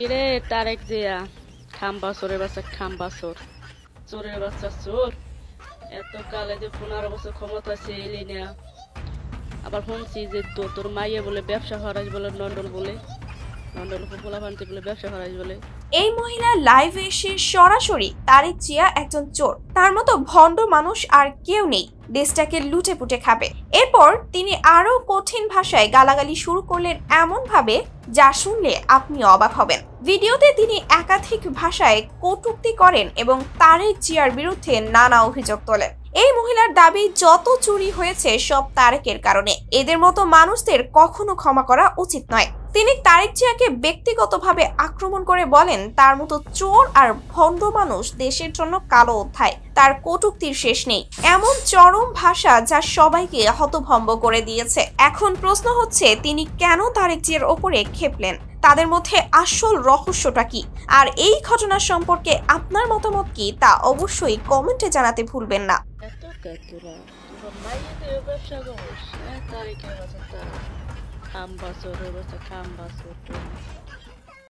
কিরে তারেক জিয়া খাম্বা চোরের বাচ্চা খাম্বা চোর চোরের বাচ্চা চোর এত কালে যে পনেরো বছর ক্ষমতা ছিলি না আবার শুনছি যে তো তোর মাইয়ে বলে ব্যবসা হরাজ বলে নন্ডল বলে এই মহিলা লাইভ এসে সরাসরি তারেক জিয়া একজন চোর তার মতো ভণ্ড মানুষ আর কেউ নেই দেশটাকে লুটে পুটে খাবে এরপর তিনি আরও কঠিন ভাষায় গালাগালি শুরু করলেন এমনভাবে যা শুনলে আপনি অবাক হবেন ভিডিওতে তিনি একাধিক ভাষায় কটুক্তি করেন এবং তারেক জিয়ার বিরুদ্ধে নানা অভিযোগ তোলেন এই মহিলার দাবি যত চুরি হয়েছে সব তারেকের কারণে এদের মতো মানুষদের কখনো ক্ষমা করা উচিত নয় তিনি তারেক জিয়াকে ব্যক্তিগতভাবে আক্রমণ করে বলেন তার মতো চোর আর ভণ্ড মানুষ দেশের জন্য কালো অধ্যায় তার কটুক্তির শেষ নেই এমন চরম ভাষা যা সবাইকে হতভম্ব করে দিয়েছে এখন প্রশ্ন হচ্ছে তিনি কেন তারেক জিয়ার ওপরে খেপলেন তাদের মধ্যে আসল রহস্যটা কি আর এই ঘটনা সম্পর্কে আপনার মতামত কি তা অবশ্যই কমেন্টে জানাতে ভুলবেন না Kaitura. Mamaya Bashagos, Tarika was a Kamba Soro a Kamba